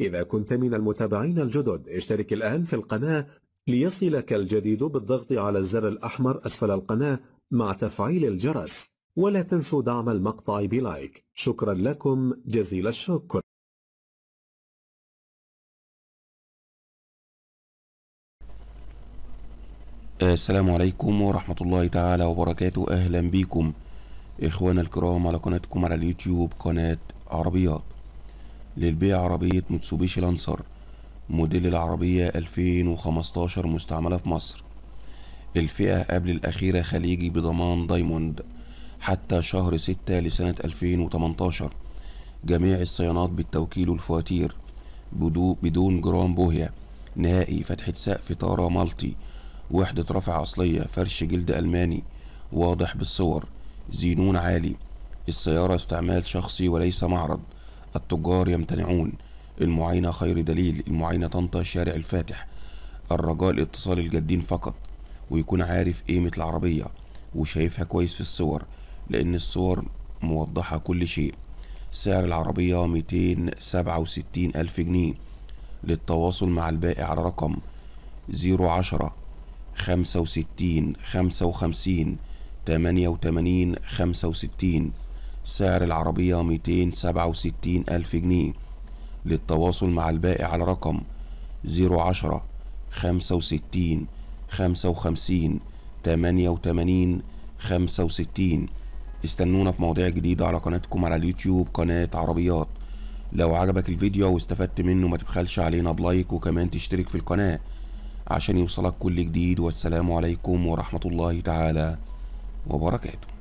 إذا كنت من المتابعين الجدد اشترك الآن في القناة ليصلك الجديد بالضغط على الزر الأحمر أسفل القناة مع تفعيل الجرس ولا تنسوا دعم المقطع بلايك شكرا لكم جزيل الشكر آه، السلام عليكم ورحمة الله تعالى وبركاته أهلا بكم إخوانا الكرام على قناتكم على اليوتيوب قناة عربيات للبيع عربية متسوبيشي لانسر موديل العربية 2015 مستعملة في مصر الفئة قبل الأخيرة خليجي بضمان دايموند حتى شهر ستة لسنة 2018 جميع الصيانات بالتوكيل والفواتير بدون جرام بوهية نهائي فتحة سقف طارة مالتي وحدة رفع أصلية فرش جلد ألماني واضح بالصور زينون عالي السيارة استعمال شخصي وليس معرض التجار يمتنعون المعاينة خير دليل المعاينة طنطا شارع الفاتح الرجاء الاتصال الجادين فقط ويكون عارف قيمة العربية وشايفها كويس في الصور لأن الصور موضحة كل شيء سعر العربية ميتين سبعة وستين ألف جنيه للتواصل مع البائع على رقم زيرو عشرة خمسة خمسة وستين وخمسين تمانية وتمانين خمسة وستين سعر العربية 267 ألف جنيه للتواصل مع البائع على رقم 010 65 55 88 65 استنونا في مواضيع جديدة على قناتكم على اليوتيوب قناة عربيات لو عجبك الفيديو واستفدت منه ما تبخلش علينا بلايك وكمان تشترك في القناة عشان يوصلك كل جديد والسلام عليكم ورحمة الله تعالى وبركاته